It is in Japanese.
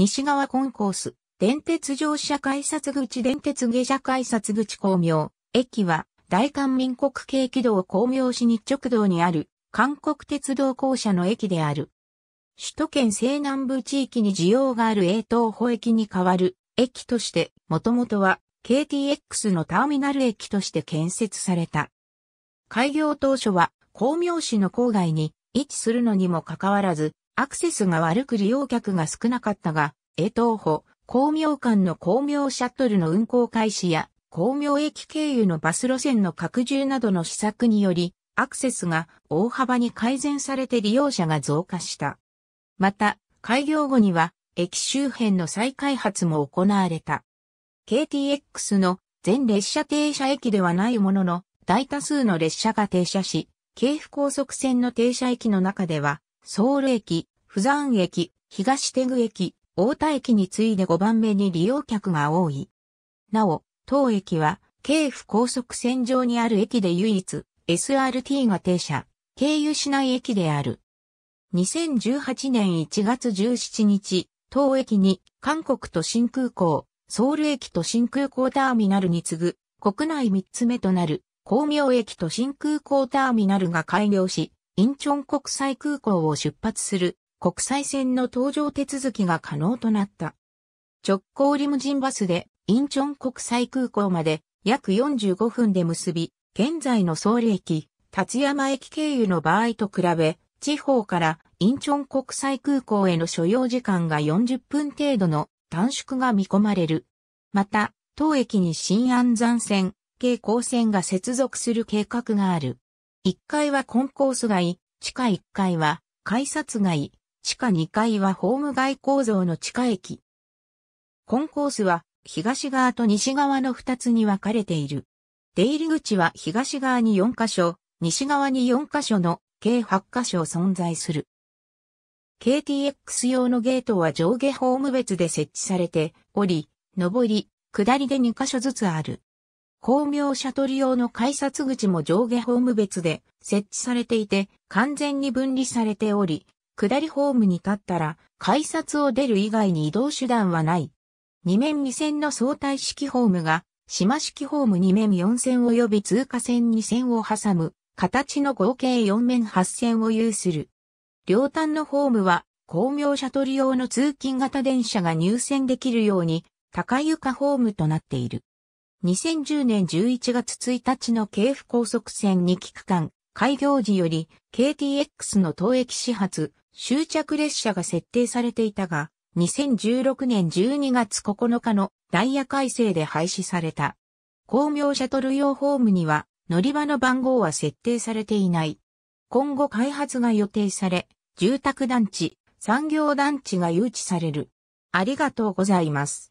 西側コンコース、電鉄乗車改札口電鉄下車改札口公明、駅は大韓民国系軌道公明市日直道にある韓国鉄道公社の駅である。首都圏西南部地域に需要がある英東保駅に代わる駅として、もともとは KTX のターミナル駅として建設された。開業当初は、光明市の郊外に位置するのにもかかわらず、アクセスが悪く利用客が少なかったが、江東歩、光明館の光明シャトルの運行開始や、光明駅経由のバス路線の拡充などの施策により、アクセスが大幅に改善されて利用者が増加した。また、開業後には、駅周辺の再開発も行われた。KTX の全列車停車駅ではないものの、大多数の列車が停車し、京府高速線の停車駅の中では、ソウル駅、釜山駅、東手具駅、大田駅に次いで5番目に利用客が多い。なお、当駅は、京府高速線上にある駅で唯一、SRT が停車、経由しない駅である。2018年1月17日、当駅に韓国都心空港、ソウル駅都心空港ターミナルに次ぐ国内3つ目となる光明駅都心空港ターミナルが開業し、インチョン国際空港を出発する国際線の搭乗手続きが可能となった。直行リムジンバスでインチョン国際空港まで約45分で結び、現在のソウル駅、立山駅経由の場合と比べ、地方からインチョン国際空港への所要時間が40分程度の短縮が見込まれる。また、当駅に新安山線、京光線が接続する計画がある。1階はコンコース街、地下1階は改札街、地下2階はホーム外構造の地下駅。コンコースは東側と西側の2つに分かれている。出入り口は東側に4カ所、西側に4カ所の計8カ所存在する。KTX 用のゲートは上下ホーム別で設置されており、上り、下りで2カ所ずつある。公妙。シャトル用の改札口も上下ホーム別で設置されていて、完全に分離されており、下りホームに立ったら、改札を出る以外に移動手段はない。二面二線の相対式ホームが、島式ホーム二面四線及び通過線二線を挟む、形の合計四面八線を有する。両端のホームは、工業シャトル用の通勤型電車が入線できるように、高床ホームとなっている。2010年11月1日の京府高速線2期区間、開業時より KTX の当駅始発、終着列車が設定されていたが、2016年12月9日のダイヤ改正で廃止された。工業シャトル用ホームには乗り場の番号は設定されていない。今後開発が予定され、住宅団地、産業団地が誘致される。ありがとうございます。